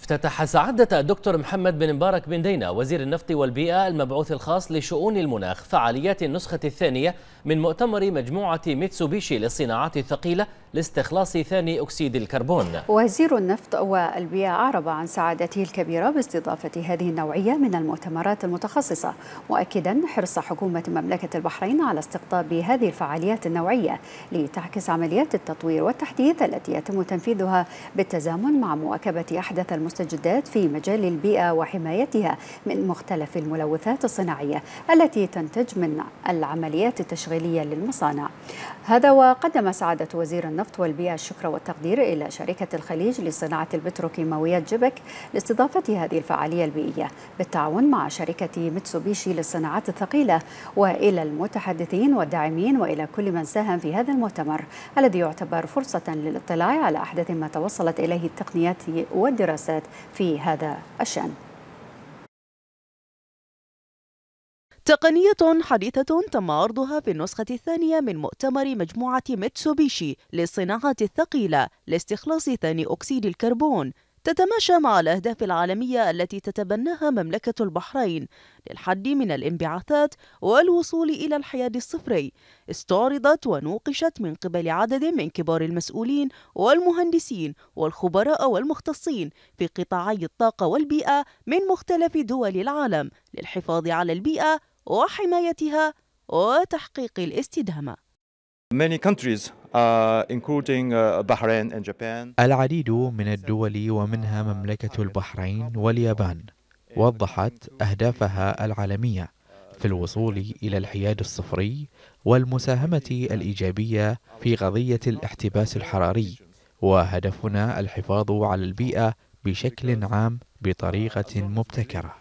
افتتح سعادة الدكتور محمد بن مبارك بن دينا وزير النفط والبيئة المبعوث الخاص لشؤون المناخ فعاليات النسخة الثانية من مؤتمر مجموعة ميتسوبيشي للصناعات الثقيلة لاستخلاص ثاني أكسيد الكربون وزير النفط والبيئة أعرب عن سعادته الكبيرة باستضافة هذه النوعية من المؤتمرات المتخصصة مؤكدا حرص حكومة مملكة البحرين على استقطاب هذه الفعاليات النوعية لتعكس عمليات التطوير والتحديث التي يتم تنفيذها بالتزامن مع مواكبة أحدث المستجدات في مجال البيئة وحمايتها من مختلف الملوثات الصناعية التي تنتج من العمليات التشغيلية للمصانع هذا وقدم سعادة وزير النفط والبيئة الشكر والتقدير إلى شركة الخليج لصناعة البتروكيماويات جبك لاستضافة هذه الفعالية البيئية بالتعاون مع شركة ميتسوبيشي للصناعات الثقيلة وإلى المتحدثين والداعمين وإلى كل من ساهم في هذا المؤتمر الذي يعتبر فرصة للاطلاع على أحدث ما توصلت إليه التقنيات والدراسات في هذا الشأن تقنية حديثة تم عرضها في النسخة الثانية من مؤتمر مجموعة ميتسوبيشي للصناعة الثقيلة لاستخلاص ثاني أكسيد الكربون تتماشى مع الأهداف العالمية التي تتبناها مملكة البحرين للحد من الانبعاثات والوصول إلى الحياد الصفري استعرضت ونوقشت من قبل عدد من كبار المسؤولين والمهندسين والخبراء والمختصين في قطاعي الطاقة والبيئة من مختلف دول العالم للحفاظ على البيئة وحمايتها وتحقيق الاستدامة uh, العديد من الدول ومنها مملكة البحرين واليابان وضحت أهدافها العالمية في الوصول إلى الحياد الصفري والمساهمة الإيجابية في قضية الاحتباس الحراري وهدفنا الحفاظ على البيئة بشكل عام بطريقة مبتكرة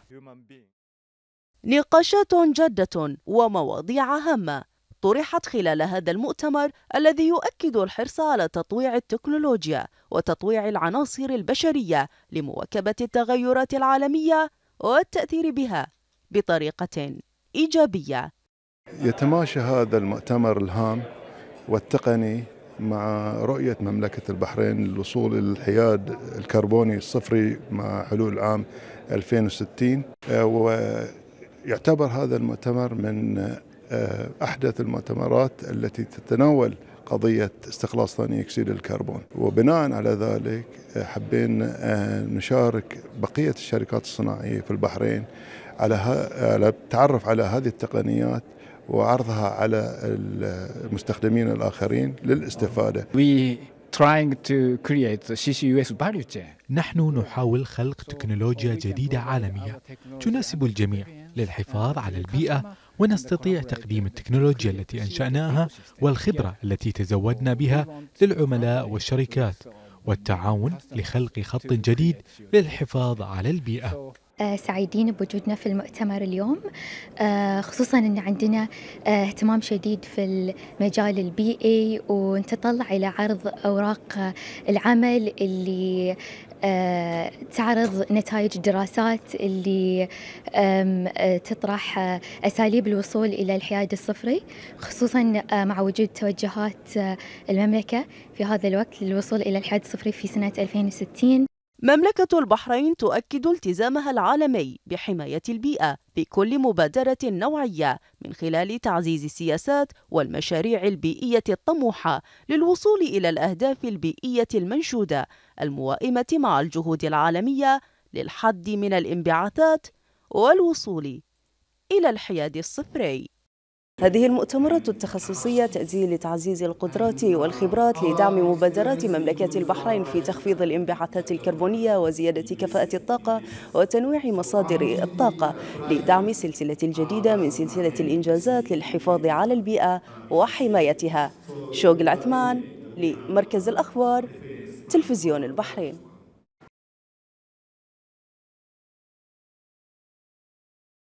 نقاشات جادة ومواضيع هامة طرحت خلال هذا المؤتمر الذي يؤكد الحرص على تطويع التكنولوجيا وتطويع العناصر البشرية لمواكبة التغيرات العالمية والتأثير بها بطريقة إيجابية. يتماشى هذا المؤتمر الهام والتقني مع رؤية مملكة البحرين للوصول إلى الحياد الكربوني الصفري مع حلول عام 2060 آه، و يعتبر هذا المؤتمر من آه، أحدث المؤتمرات التي تتناول قضية استخلاص ثاني أكسيد الكربون وبناء على ذلك آه، حبينا آه، نشارك بقية الشركات الصناعية في البحرين على على التعرف على هذه التقنيات وعرضها على المستخدمين الآخرين للاستفادة. We trying to create the CCUS value chain. نحن نحاول خلق تكنولوجيا جديدة عالمية تناسب الجميع للحفاظ على البيئة ونستطيع تقديم التكنولوجيا التي أنشأناها والخبرة التي تزودنا بها للعملاء والشركات والتعاون لخلق خط جديد للحفاظ على البيئة آه، سعيدين بوجودنا في المؤتمر اليوم آه، خصوصا ان عندنا آه، اهتمام شديد في المجال البيئي ونتطلع الى عرض اوراق العمل اللي تعرض نتائج الدراسات اللي تطرح أه، أساليب الوصول إلى الحياد الصفري خصوصا أه، مع وجود توجهات أه، المملكة في هذا الوقت للوصول إلى الحياد الصفري في سنة 2060 مملكة البحرين تؤكد التزامها العالمي بحماية البيئة في كل مبادرة نوعية من خلال تعزيز السياسات والمشاريع البيئية الطموحة للوصول إلى الأهداف البيئية المنشودة الموائمة مع الجهود العالمية للحد من الانبعاثات والوصول إلى الحياد الصفري هذه المؤتمرات التخصصية تأتي لتعزيز القدرات والخبرات لدعم مبادرات مملكة البحرين في تخفيض الانبعاثات الكربونية وزيادة كفاءة الطاقة وتنويع مصادر الطاقة لدعم سلسلة الجديدة من سلسلة الإنجازات للحفاظ على البيئة وحمايتها شوق العثمان لمركز الأخبار تلفزيون البحرين